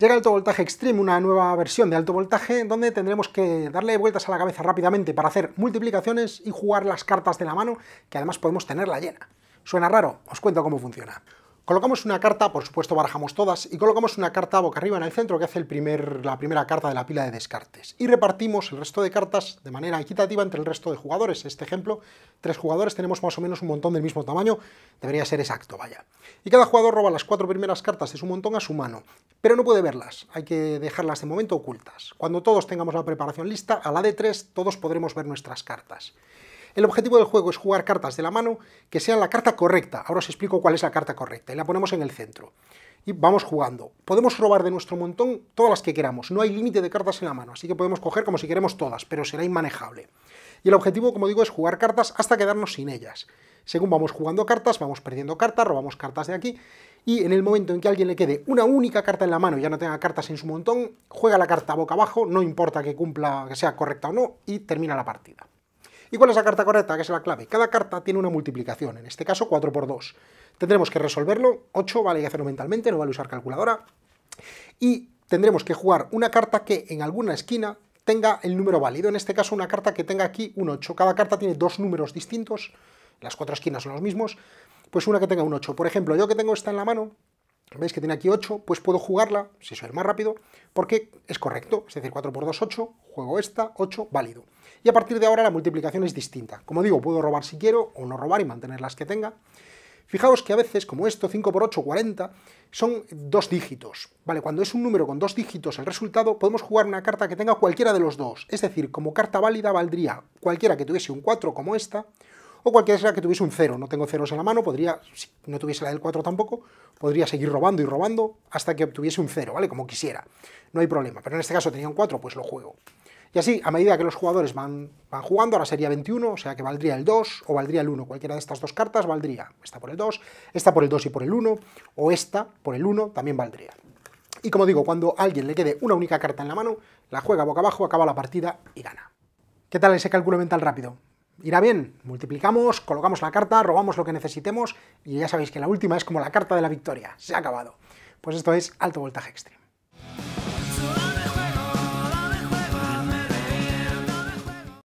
Llega Alto Voltaje Extreme, una nueva versión de alto voltaje, donde tendremos que darle vueltas a la cabeza rápidamente para hacer multiplicaciones y jugar las cartas de la mano, que además podemos tenerla llena. Suena raro, os cuento cómo funciona. Colocamos una carta, por supuesto barajamos todas, y colocamos una carta boca arriba en el centro que hace el primer, la primera carta de la pila de descartes. Y repartimos el resto de cartas de manera equitativa entre el resto de jugadores. Este ejemplo, tres jugadores tenemos más o menos un montón del mismo tamaño, debería ser exacto, vaya. Y cada jugador roba las cuatro primeras cartas de su montón a su mano, pero no puede verlas, hay que dejarlas de momento ocultas. Cuando todos tengamos la preparación lista, a la de tres todos podremos ver nuestras cartas. El objetivo del juego es jugar cartas de la mano que sean la carta correcta. Ahora os explico cuál es la carta correcta y la ponemos en el centro. Y vamos jugando. Podemos robar de nuestro montón todas las que queramos. No hay límite de cartas en la mano, así que podemos coger como si queremos todas, pero será inmanejable. Y el objetivo, como digo, es jugar cartas hasta quedarnos sin ellas. Según vamos jugando cartas, vamos perdiendo cartas, robamos cartas de aquí, y en el momento en que a alguien le quede una única carta en la mano y ya no tenga cartas en su montón, juega la carta boca abajo, no importa que cumpla, que sea correcta o no, y termina la partida. ¿Y cuál es la carta correcta? Que es la clave. Cada carta tiene una multiplicación, en este caso 4 por 2. Tendremos que resolverlo, 8 vale y hacerlo mentalmente, no vale usar calculadora. Y tendremos que jugar una carta que en alguna esquina tenga el número válido, en este caso una carta que tenga aquí un 8. Cada carta tiene dos números distintos, las cuatro esquinas son los mismos, pues una que tenga un 8. Por ejemplo, yo que tengo esta en la mano, ¿Veis que tiene aquí 8? Pues puedo jugarla, si soy el más rápido, porque es correcto. Es decir, 4 por 2, 8, juego esta, 8, válido. Y a partir de ahora la multiplicación es distinta. Como digo, puedo robar si quiero, o no robar y mantener las que tenga. Fijaos que a veces, como esto, 5 por 8, 40, son dos dígitos. ¿vale? Cuando es un número con dos dígitos el resultado, podemos jugar una carta que tenga cualquiera de los dos. Es decir, como carta válida valdría cualquiera que tuviese un 4 como esta, o cualquiera que tuviese un 0. No tengo ceros en la mano, podría, si no tuviese la del 4 tampoco, podría seguir robando y robando hasta que obtuviese un 0, ¿vale? Como quisiera. No hay problema. Pero en este caso tenía un 4, pues lo juego. Y así, a medida que los jugadores van, van, jugando, ahora sería 21, o sea que valdría el 2 o valdría el 1. Cualquiera de estas dos cartas valdría. Esta por el 2, esta por el 2 y por el 1, o esta por el 1 también valdría. Y como digo, cuando a alguien le quede una única carta en la mano, la juega boca abajo, acaba la partida y gana. ¿Qué tal ese cálculo mental rápido? irá bien. Multiplicamos, colocamos la carta, robamos lo que necesitemos y ya sabéis que la última es como la carta de la victoria. Se ha acabado. Pues esto es alto voltaje extremo.